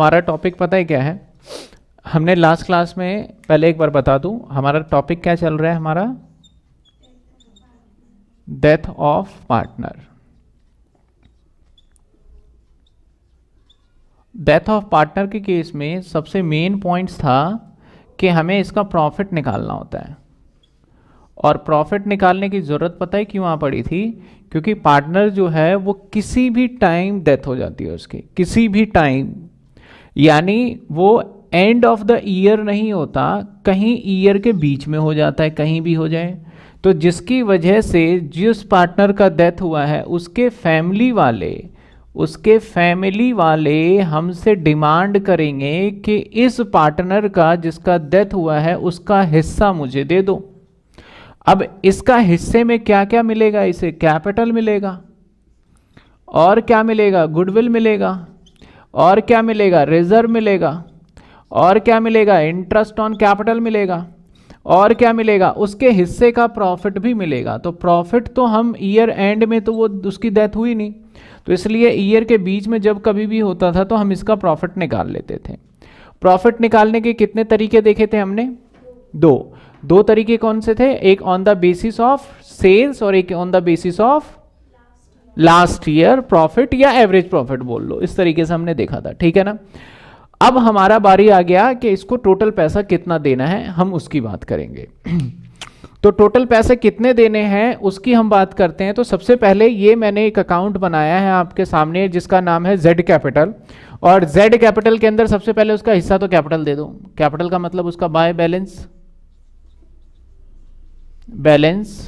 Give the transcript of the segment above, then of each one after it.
हमारा टॉपिक पता है क्या है हमने लास्ट क्लास में पहले एक बार बता दूं हमारा टॉपिक क्या चल रहा है हमारा death of partner death of partner के केस में सबसे मेन पॉइंट्स था कि हमें इसका प्रॉफिट निकालना होता है और प्रॉफिट निकालने की ज़रूरत पता है क्यों आ पड़ी थी क्योंकि पार्टनर जो है वो किसी भी टाइम डेथ हो जाती है उसकी किसी भी टाइम यानी वो एंड ऑफ द ईयर नहीं होता कहीं ईयर के बीच में हो जाता है कहीं भी हो जाए तो जिसकी वजह से जिस पार्टनर का डेथ हुआ है उसके फैमिली वाले उसके फैमिली वाले हमसे डिमांड करेंगे कि इस पार्टनर का जिसका डेथ हुआ है उसका हिस्सा मुझे दे दो अब इसका हिस्से में क्या क्या मिलेगा इसे कैपिटल मिलेगा और क्या मिलेगा गुडविल मिलेगा और क्या मिलेगा रिजर्व मिलेगा और क्या मिलेगा इंटरेस्ट ऑन कैपिटल मिलेगा और क्या मिलेगा उसके हिस्से का प्रॉफिट भी मिलेगा तो प्रॉफिट तो हम ईयर एंड में तो वो उसकी डेथ हुई नहीं तो इसलिए ईयर के बीच में जब कभी भी होता था तो हम इसका प्रॉफिट निकाल लेते थे प्रॉफिट निकालने के कितने तरीके देखे थे हमने दो दो तरीके कौन से थे एक on the basis of sales और एक on the basis of last year profit या एवरेज प्रॉफिट बोल लो इस तरीके से हमने देखा था ठीक है ना अब हमारा बारी आ गया कि इसको टोटल पैसा कितना देना है हम उसकी बात करेंगे तो टोटल पैसे कितने देने हैं उसकी हम बात करते हैं तो सबसे पहले ये मैंने एक अकाउंट बनाया है आपके सामने जिसका नाम है जेड कैपिटल और जेड कैपिटल के अंदर सबसे पहले उसका हिस्सा तो कैपिटल दे दो कैपिटल का मतलब उसका बाय बैलेंस बैलेंस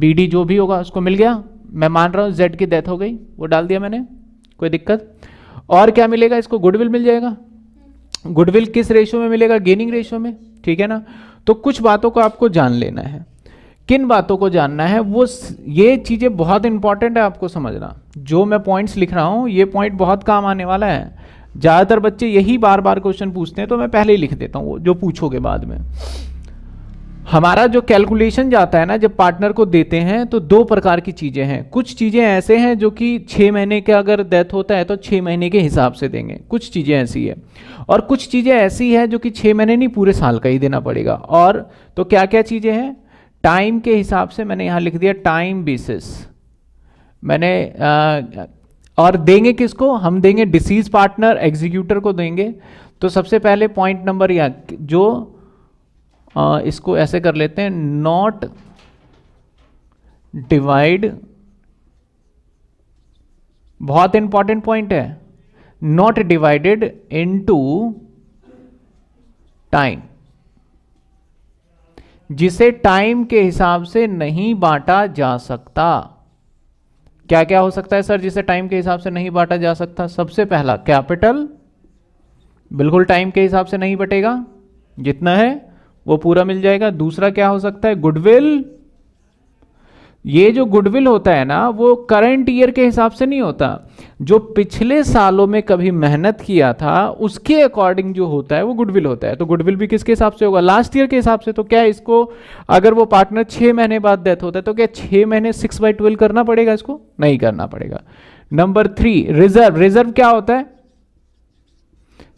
बीडी जो भी होगा उसको मिल गया मैं मान रहा हूँ जेड की डेथ हो गई वो डाल दिया मैंने कोई दिक्कत और क्या मिलेगा इसको गुडविल मिल जाएगा गुडविल किस रेशो में मिलेगा गेनिंग रेशो में ठीक है ना तो कुछ बातों को आपको जान लेना है किन बातों को जानना है वो ये चीज़ें बहुत इंपॉर्टेंट है आपको समझना जो मैं पॉइंट्स लिख रहा हूँ ये पॉइंट बहुत काम आने वाला है ज़्यादातर बच्चे यही बार बार क्वेश्चन पूछते हैं तो मैं पहले ही लिख देता हूँ जो पूछोगे बाद में हमारा जो कैलकुलेशन जाता है ना जब पार्टनर को देते हैं तो दो प्रकार की चीज़ें हैं कुछ चीज़ें ऐसे हैं जो कि छः महीने के अगर डेथ होता है तो छः महीने के हिसाब से देंगे कुछ चीज़ें ऐसी है और कुछ चीज़ें ऐसी है जो कि छः महीने नहीं पूरे साल का ही देना पड़ेगा और तो क्या क्या चीज़ें हैं टाइम के हिसाब से मैंने यहाँ लिख दिया टाइम बेसिस मैंने आ, और देंगे किसको हम देंगे डिसीज पार्टनर एग्जीक्यूटर को देंगे तो सबसे पहले पॉइंट नंबर या जो आ, इसको ऐसे कर लेते हैं नॉट डिवाइड बहुत इंपॉर्टेंट पॉइंट है नॉट डिवाइडेड इनटू टाइम जिसे टाइम के हिसाब से नहीं बांटा जा सकता क्या क्या हो सकता है सर जिसे टाइम के हिसाब से नहीं बांटा जा सकता सबसे पहला कैपिटल बिल्कुल टाइम के हिसाब से नहीं बटेगा जितना है वो पूरा मिल जाएगा दूसरा क्या हो सकता है गुडविल ये जो गुडविल होता है ना वो करंट ईयर के हिसाब से नहीं होता जो पिछले सालों में कभी मेहनत किया था उसके अकॉर्डिंग जो होता है वो गुडविल होता है तो गुडविल भी किसके हिसाब से होगा लास्ट ईयर के हिसाब से तो क्या इसको अगर वो पार्टनर छह महीने बाद डेथ होता है तो क्या छह महीने सिक्स बाई ट्वेल्व करना पड़ेगा इसको नहीं करना पड़ेगा नंबर थ्री रिजर्व रिजर्व क्या होता है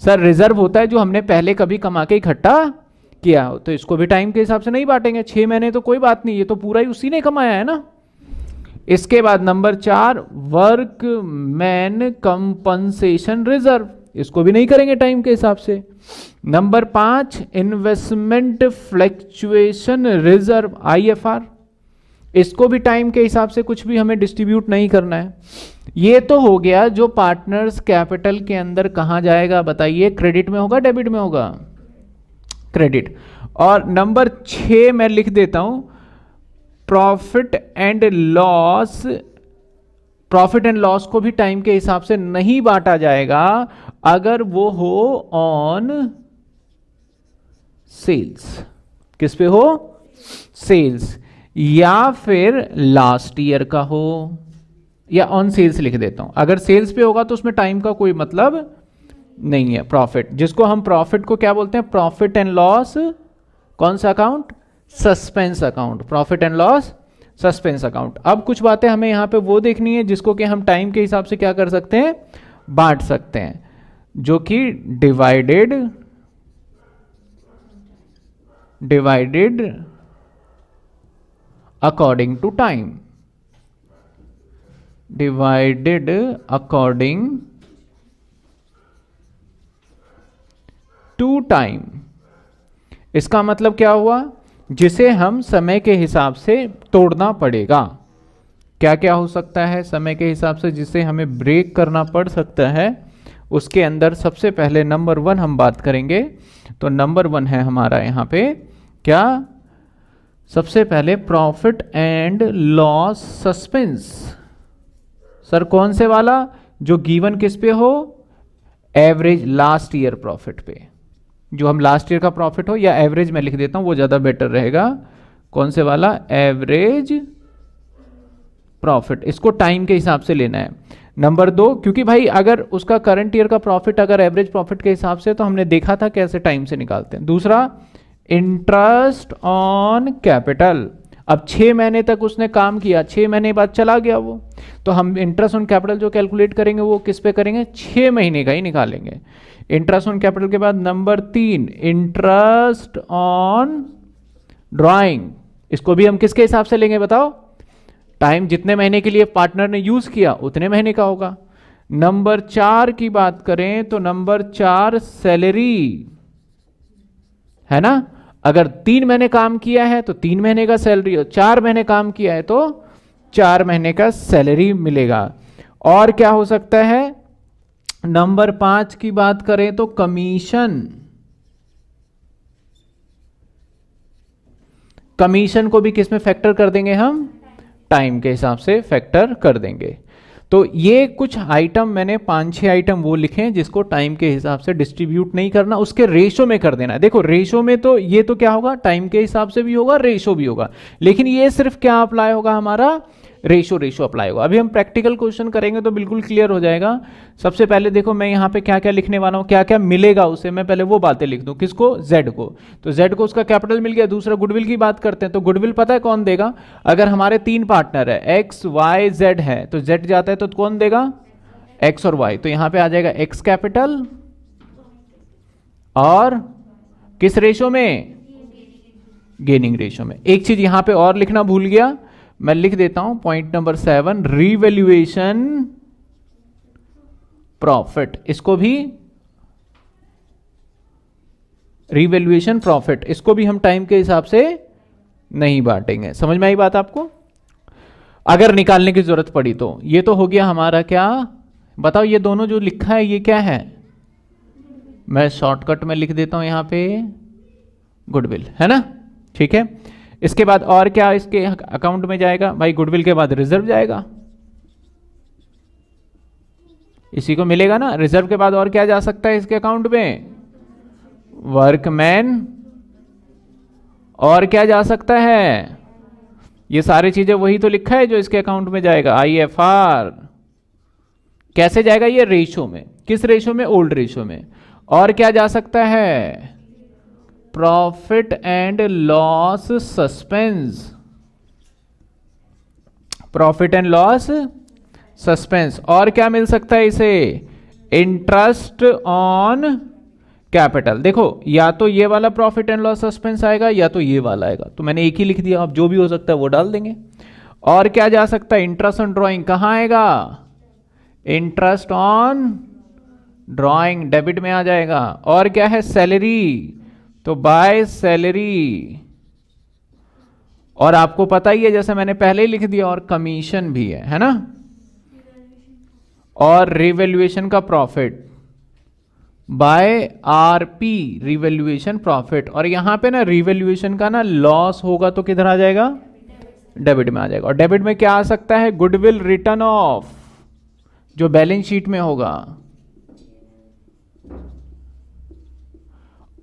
सर रिजर्व होता है जो हमने पहले कभी कमा के इकट्ठा किया तो इसको भी टाइम के हिसाब से नहीं बांटेंगे छह महीने तो कोई बात नहीं ये तो पूरा ही उसी ने कमाया है ना इसके बाद नंबर चार वर्क मैन कंपनसेशन रिजर्व इसको भी नहीं करेंगे टाइम के हिसाब से नंबर पांच इन्वेस्टमेंट फ्लैक्चुएशन रिजर्व आईएफआर इसको भी टाइम के हिसाब से कुछ भी हमें डिस्ट्रीब्यूट नहीं करना है ये तो हो गया जो पार्टनर्स कैपिटल के अंदर कहां जाएगा बताइए क्रेडिट में होगा डेबिट में होगा क्रेडिट और नंबर छ मैं लिख देता हूं profit and loss profit and loss को भी टाइम के हिसाब से नहीं बांटा जाएगा अगर वो हो ऑन सेल्स किस पे हो सेल्स या फिर लास्ट ईयर का हो या ऑन सेल्स लिख देता हूं अगर सेल्स पे होगा तो उसमें टाइम का कोई मतलब नहीं है प्रॉफिट जिसको हम प्रॉफिट को क्या बोलते हैं प्रॉफिट एंड लॉस कौन सा account suspense account profit and loss suspense account अब कुछ बातें हमें यहां पे वो देखनी है जिसको कि हम टाइम के हिसाब से क्या कर सकते हैं बांट सकते हैं जो कि divided divided according to time divided according to time इसका मतलब क्या हुआ जिसे हम समय के हिसाब से तोड़ना पड़ेगा क्या क्या हो सकता है समय के हिसाब से जिसे हमें ब्रेक करना पड़ सकता है उसके अंदर सबसे पहले नंबर वन हम बात करेंगे तो नंबर वन है हमारा यहाँ पे क्या सबसे पहले profit and loss suspense sir कौन से वाला जो गिवन किस पे हो एवरेज लास्ट ईयर प्रॉफिट पे जो हम लास्ट ईयर का प्रॉफिट हो या एवरेज में लिख देता हूं वो ज़्यादा बेटर रहेगा कौन से वाला एवरेज प्रॉफिट इसको टाइम के हिसाब से लेना है नंबर दो क्योंकि भाई अगर उसका करंट ईयर का प्रॉफिट अगर एवरेज प्रॉफिट के हिसाब से तो हमने देखा था कैसे टाइम से निकालते हैं दूसरा इंटरेस्ट ऑन कैपिटल अब छह महीने तक उसने काम किया छह महीने बाद चला गया वो तो हम इंटरेस्ट ऑन कैपिटल जो कैलकुलेट करेंगे वो किस पे करेंगे छह महीने का ही निकालेंगे इंटरेस्ट ऑन कैपिटल के बाद नंबर तीन इंटरेस्ट ऑन ड्राइंग इसको भी हम किसके हिसाब से लेंगे बताओ टाइम जितने महीने के लिए पार्टनर ने यूज किया उतने महीने का होगा नंबर चार की बात करें तो नंबर चार सैलरी है ना अगर तीन महीने काम किया है तो तीन महीने का सैलरी और चार महीने काम किया है तो चार महीने का सैलरी मिलेगा और क्या हो सकता है नंबर पांच की बात करें तो कमीशन कमीशन को भी किसमें फैक्टर कर देंगे हम टाइम के हिसाब से फैक्टर कर देंगे तो ये कुछ आइटम मैंने पांच छह आइटम वो लिखे हैं जिसको टाइम के हिसाब से डिस्ट्रीब्यूट नहीं करना उसके रेशो में कर देना है देखो रेशो में तो ये तो क्या होगा टाइम के हिसाब से भी होगा रेशो भी होगा लेकिन ये सिर्फ क्या अप्लाई होगा हमारा रेशो रेशो अप्लाई होगा अभी हम प्रैक्टिकल क्वेश्चन करेंगे तो बिल्कुल क्लियर हो जाएगा सबसे पहले देखो मैं यहाँ पे क्या क्या लिखने वाला हूँ क्या क्या मिलेगा उसे मैं पहले वो बातें लिख दूँ किसको जेड को तो जेड को उसका कैपिटल मिल गया दूसरा गुडविल की बात करते हैं तो गुडविल पता है कौन देगा अगर हमारे तीन पार्टनर है एक्स वाई जेड है तो जेड जाता है तो कौन देगा एक्स और वाई तो यहाँ पे आ जाएगा एक्स कैपिटल और किस रेशो में गेनिंग रेशो में एक चीज यहां पे और लिखना भूल गया मैं लिख देता हूं point number seven revaluation profit इसको भी रिवेल्युएशन प्रॉफिट इसको भी हम टाइम के हिसाब से नहीं बांटेंगे समझ में आई बात आपको अगर निकालने की जरूरत पड़ी तो ये तो हो गया हमारा क्या बताओ ये दोनों जो लिखा है ये क्या है मैं शॉर्टकट में लिख देता हूं यहां पे गुडविल है ना ठीक है इसके बाद और क्या इसके अकाउंट में जाएगा भाई गुडविल के बाद रिजर्व जाएगा इसी को मिलेगा ना रिजर्व के बाद और क्या जा सकता है इसके अकाउंट में वर्कमैन और क्या जा सकता है ये सारी चीजें वही तो लिखा है जो इसके अकाउंट में जाएगा आई एफ आर कैसे जाएगा ये रेशो में किस रेशो में ओल्ड रेशो में और क्या जा सकता है profit and loss suspense profit and loss suspense और क्या मिल सकता है इसे इंटरेस्ट ऑन कैपिटल देखो या तो ये वाला प्रॉफिट एंड लॉस सस्पेंस आएगा या तो ये वाला आएगा तो मैंने एक ही लिख दिया अब जो भी हो सकता है वो डाल देंगे और क्या जा सकता है इंटरेस्ट ऑन ड्रॉइंग कहां आएगा इंटरेस्ट ऑन ड्रॉइंग डेबिट में आ जाएगा और क्या है सैलरी तो बाय सैलरी और आपको पता ही है जैसे मैंने पहले ही लिख दिया और कमीशन भी है है ना और रिवेल्युएशन का profit by R P revaluation profit और यहां पे ना रिवेल्युएशन का ना लॉस होगा तो किधर आ जाएगा डेबिट में आ जाएगा और डेबिट में क्या आ सकता है गुडविल रिटर्न ऑफ जो बैलेंस शीट में होगा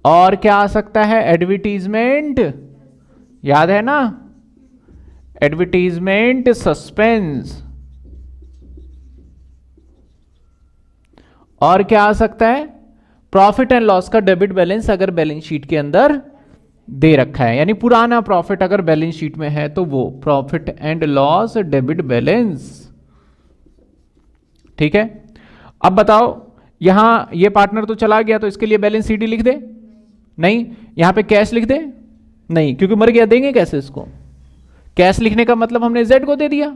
और क्या आ सकता है एडवर्टीजमेंट याद है ना एडवर्टीजमेंट सस्पेंस और क्या आ सकता है प्रॉफिट एंड लॉस का डेबिट बैलेंस अगर बैलेंस शीट के अंदर दे रखा है यानी पुराना प्रॉफिट अगर बैलेंस शीट में है तो वो profit and loss debit balance ठीक है अब बताओ यहां ये पार्टनर तो चला गया तो इसके लिए बैलेंस सीडी लिख दे नहीं यहां पे कैश लिख दें नहीं क्योंकि मर गया देंगे कैसे इसको कैश लिखने का मतलब हमने जेड को दे दिया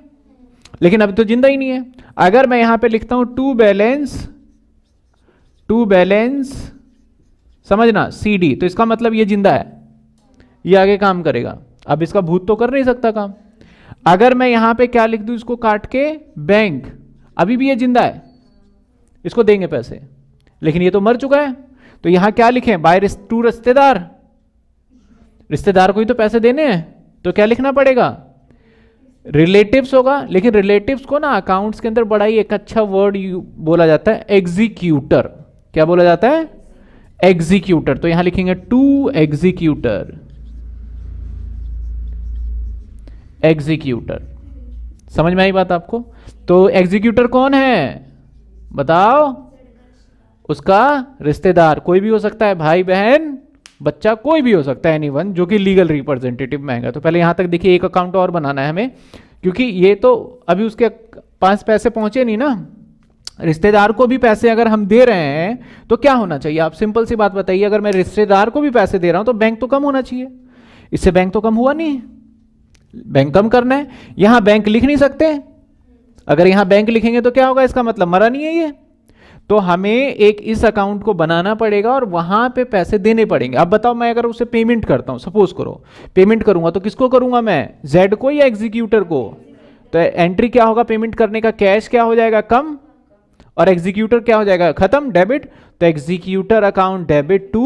लेकिन अभी तो जिंदा ही नहीं है अगर मैं यहां पे लिखता हूं टू बैलेंस टू बैलेंस समझना सी डी तो इसका मतलब ये जिंदा है ये आगे काम करेगा अब इसका भूत तो कर नहीं सकता काम अगर मैं यहां पे क्या लिख दू इसको काट के बैंक अभी भी ये जिंदा है इसको देंगे पैसे लेकिन ये तो मर चुका है तो यहां क्या लिखें बाय टू रिश्तेदार रिश्तेदार को ही तो पैसे देने हैं तो क्या लिखना पड़ेगा रिलेटिव्स होगा लेकिन रिलेटिव्स को ना अकाउंट्स के अंदर बड़ा ही एक अच्छा वर्ड बोला जाता है एग्जीक्यूटर क्या बोला जाता है एग्जीक्यूटर तो यहां लिखेंगे टू एग्जीक्यूटर एग्जीक्यूटर समझ में आई बात आपको तो एग्जीक्यूटर कौन है बताओ उसका रिश्तेदार कोई भी हो सकता है भाई बहन बच्चा कोई भी हो सकता है एनीवन जो कि लीगल रिप्रेजेंटेटिव में आएगा तो पहले यहाँ तक देखिए एक अकाउंट और बनाना है हमें क्योंकि ये तो अभी उसके पास पैसे पहुंचे नहीं ना रिश्तेदार को भी पैसे अगर हम दे रहे हैं तो क्या होना चाहिए आप सिंपल सी बात बताइए अगर मैं रिश्तेदार को भी पैसे दे रहा हूं तो बैंक तो कम होना चाहिए इससे बैंक तो कम हुआ नहीं बैंक कम करना है यहां बैंक लिख नहीं सकते अगर यहां बैंक लिखेंगे तो क्या होगा इसका मतलब मरा नहीं है ये तो हमें एक इस अकाउंट को बनाना पड़ेगा और वहां पे पैसे देने पड़ेंगे अब बताओ मैं अगर उसे पेमेंट करता हूं सपोज करो पेमेंट करूंगा तो किसको करूंगा मैं जेड को या एग्जीक्यूटर को तो एंट्री क्या होगा पेमेंट करने का कैश क्या हो जाएगा कम और एग्जीक्यूटर क्या हो जाएगा खत्म डेबिट तो executor account debit to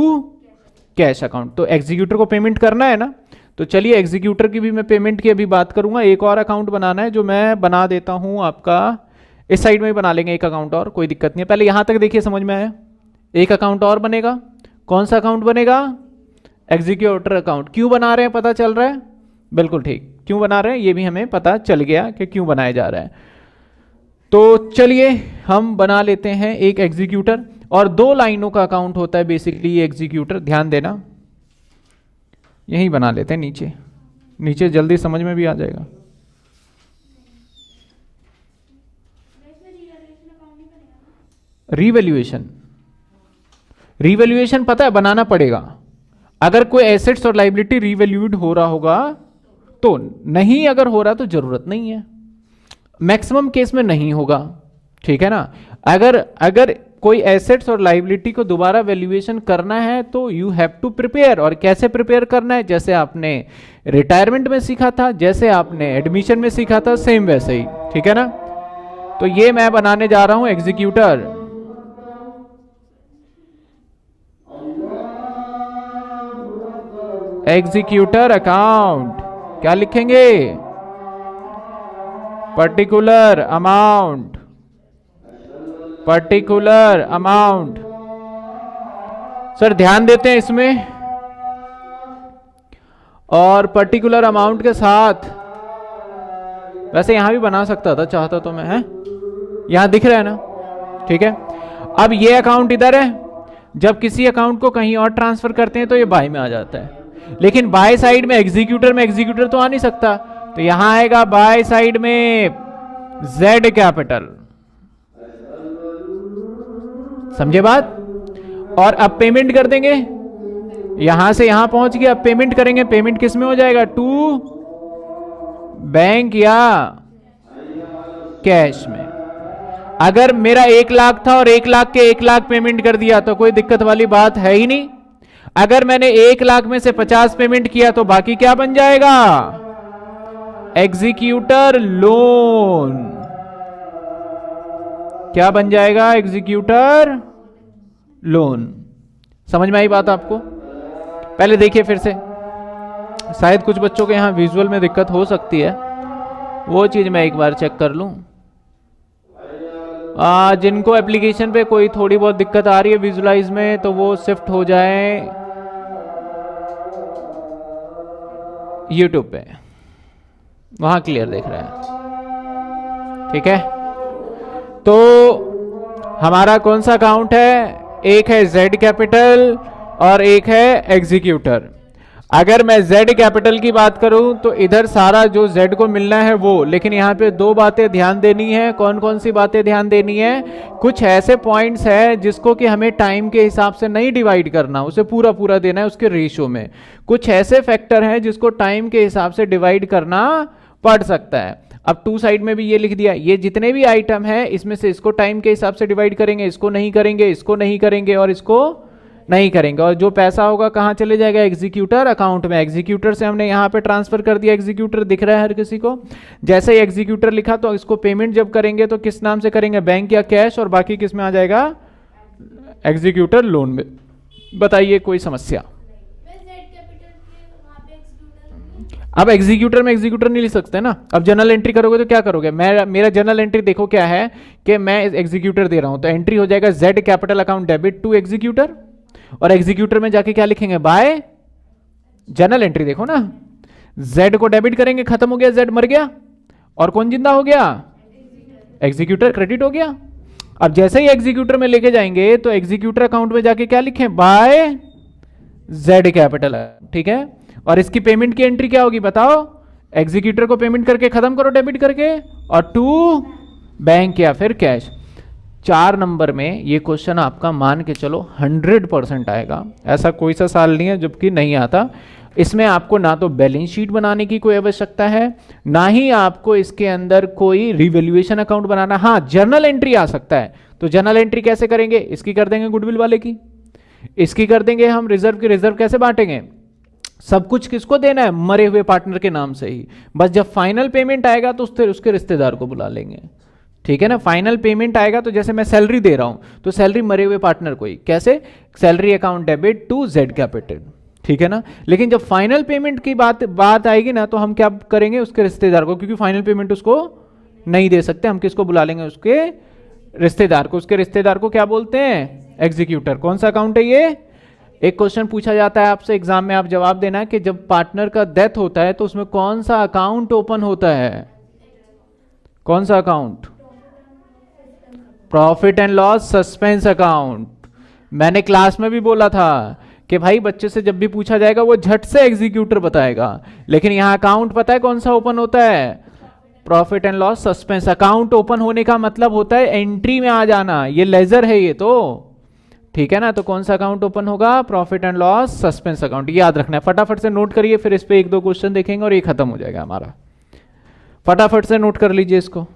cash account तो एग्जीक्यूटर को पेमेंट करना है ना तो चलिए एग्जीक्यूटर की भी मैं पेमेंट की अभी बात करूंगा एक और अकाउंट बनाना है जो मैं बना देता हूं आपका इस साइड में भी बना लेंगे एक अकाउंट और कोई दिक्कत नहीं है पहले यहाँ तक देखिए समझ में आया एक अकाउंट और बनेगा कौन सा अकाउंट बनेगा एग्जीक्यूटर अकाउंट क्यों बना रहे हैं पता चल रहा है बिल्कुल ठीक क्यों बना रहे हैं ये भी हमें पता चल गया कि क्यों बनाया जा रहा है तो चलिए हम बना लेते हैं एक एग्जीक्यूटर और दो लाइनों का अकाउंट होता है बेसिकली ये एग्जीक्यूटर ध्यान देना यही बना लेते हैं नीचे नीचे जल्दी समझ में भी आ जाएगा रीवैल्यूएशन रीवैल्यूएशन पता है बनाना पड़ेगा अगर कोई एसेट्स और लाइबिलिटी रिवेल्यूड हो रहा होगा तो नहीं अगर हो रहा तो जरूरत नहीं है मैक्सिमम केस में नहीं होगा ठीक है ना अगर अगर कोई एसेट्स और लाइबिलिटी को दोबारा वैल्यूएशन करना है तो यू हैव टू प्रिपेयर और कैसे प्रिपेयर करना है जैसे आपने रिटायरमेंट में सीखा था जैसे आपने एडमिशन में सीखा था सेम वैसे ही ठीक है ना तो ये मैं बनाने जा रहा हूं एग्जीक्यूटर एग्जीक्यूटर अकाउंट क्या लिखेंगे particular amount particular amount sir ध्यान देते हैं इसमें और पर्टिकुलर अमाउंट के साथ वैसे यहां भी बना सकता था चाहता तो मैं है यहां दिख रहा है ना ठीक है अब ये अकाउंट इधर है जब किसी अकाउंट को कहीं और ट्रांसफर करते हैं तो ये बाई में आ जाता है लेकिन बाय साइड में एग्जीक्यूटर में एग्जीक्यूटर तो आ नहीं सकता तो यहां आएगा बाय साइड में जेड कैपिटल समझे बात और अब पेमेंट कर देंगे यहां से यहां पहुंच गया अब पेमेंट करेंगे पेमेंट किस में हो जाएगा टू बैंक या कैश में अगर मेरा एक लाख था और एक लाख के एक लाख पेमेंट कर दिया तो कोई दिक्कत वाली बात है ही नहीं अगर मैंने एक लाख में से पचास पेमेंट किया तो बाकी क्या बन जाएगा एग्जीक्यूटर लोन क्या बन जाएगा एग्जीक्यूटर लोन समझ में आई बात आपको पहले देखिए फिर से शायद कुछ बच्चों के यहां विजुअल में दिक्कत हो सकती है वो चीज़ मैं एक बार चेक कर लू जिनको एप्लीकेशन पे कोई थोड़ी बहुत दिक्कत आ रही है विजुलाइज में तो वो शिफ्ट हो जाए यूट्यूब पे वहां क्लियर देख रहे हैं ठीक है तो हमारा कौन सा अकाउंट है एक है जेड कैपिटल और एक है एग्जीक्यूटर अगर मैं Z कैपिटल की बात करूं तो इधर सारा जो Z को मिलना है वो लेकिन यहाँ पे दो बातें ध्यान देनी है कौन कौन सी बातें ध्यान देनी है कुछ ऐसे पॉइंट्स हैं जिसको कि हमें टाइम के हिसाब से नहीं डिवाइड करना उसे पूरा पूरा देना है उसके रेशियो में कुछ ऐसे फैक्टर हैं जिसको टाइम के हिसाब से डिवाइड करना पड़ सकता है अब टू साइड में भी ये लिख दिया ये जितने भी आइटम हैं इसमें से इसको टाइम के हिसाब से डिवाइड करेंगे इसको नहीं करेंगे इसको नहीं करेंगे और इसको नहीं करेंगे और जो पैसा होगा कहाँ चले जाएगा एग्जीक्यूटर अकाउंट में एग्जीक्यूटर से हमने यहाँ पे ट्रांसफर कर दिया एग्जीक्यूटर दिख रहा है हर किसी को जैसे ही एग्जीक्यूटर लिखा तो इसको पेमेंट जब करेंगे तो किस नाम से करेंगे बैंक या कैश और बाकी किस में आ जाएगा एग्जीक्यूटर लोन में बताइए कोई समस्या अब एग्जीक्यूटर में एग्जीक्यूटर नहीं लिख सकते ना अब जनरल एंट्री करोगे तो क्या करोगे मैं मेरा जनरल एंट्री देखो क्या है कि मैं एग्जीक्यूटर दे रहा हूं तो एंट्री हो जाएगा Z capital account debit to executor और एग्जीक्यूटर में जाके क्या लिखेंगे बाय जनरल एंट्री देखो ना जेड को डेबिट करेंगे खत्म हो गया जेड मर गया और कौन जिंदा हो गया एग्जीक्यूटर क्रेडिट हो गया अब जैसे ही एग्जीक्यूटर में लेके जाएंगे तो एग्जीक्यूटर अकाउंट में जाके क्या लिखें बाय जेड कैपिटल ठीक है और इसकी पेमेंट की एंट्री क्या होगी बताओ एग्जीक्यूटर को पेमेंट करके खत्म करो डेबिट करके और टू बैंक या फिर कैश चार नंबर में ये क्वेश्चन आपका मान के चलो 100 परसेंट आएगा ऐसा कोई सा साल नहीं है जबकि नहीं आता इसमें आपको ना तो बैलेंस शीट बनाने की कोई आवश्यकता है ना ही आपको इसके अंदर कोई रिवेल्युएशन अकाउंट बनाना हाँ जर्नल एंट्री आ सकता है तो जर्नल एंट्री कैसे करेंगे इसकी कर देंगे गुडविल वाले की इसकी कर देंगे हम रिजर्व की रिजर्व कैसे बांटेंगे सब कुछ किसको देना है मरे हुए पार्टनर के नाम से ही बस जब फाइनल पेमेंट आएगा तो उसके रिश्तेदार को बुला लेंगे ठीक है ना फाइनल पेमेंट आएगा तो जैसे मैं सैलरी दे रहा हूं तो सैलरी मरे हुए पार्टनर को ही कैसे salary account debit to Z capital ठीक है ना लेकिन जब फाइनल पेमेंट की बात बात आएगी ना तो हम क्या करेंगे उसके रिश्तेदार को क्योंकि फाइनल पेमेंट उसको नहीं दे सकते हम किसको बुला लेंगे उसके रिश्तेदार को उसके रिश्तेदार को क्या बोलते हैं एग्जीक्यूटर कौन सा अकाउंट है ये एक क्वेश्चन पूछा जाता है आपसे एग्जाम में आप जवाब देना कि जब पार्टनर का डेथ होता है तो उसमें कौन सा अकाउंट ओपन होता है कौन सा account profit and loss suspense account मैंने क्लास में भी बोला था कि भाई बच्चे से जब भी पूछा जाएगा वो झट से एग्जीक्यूटर बताएगा लेकिन यहाँ अकाउंट पता है कौन सा ओपन होता है profit and loss suspense account open होने का मतलब होता है एंट्री में आ जाना ये लेजर है ये तो ठीक है ना तो कौन सा अकाउंट ओपन होगा profit and loss suspense account याद रखना है फटाफट से नोट करिए फिर इस पर एक दो क्वेश्चन देखेंगे और ये खत्म हो जाएगा हमारा फटाफट से नोट कर लीजिए इसको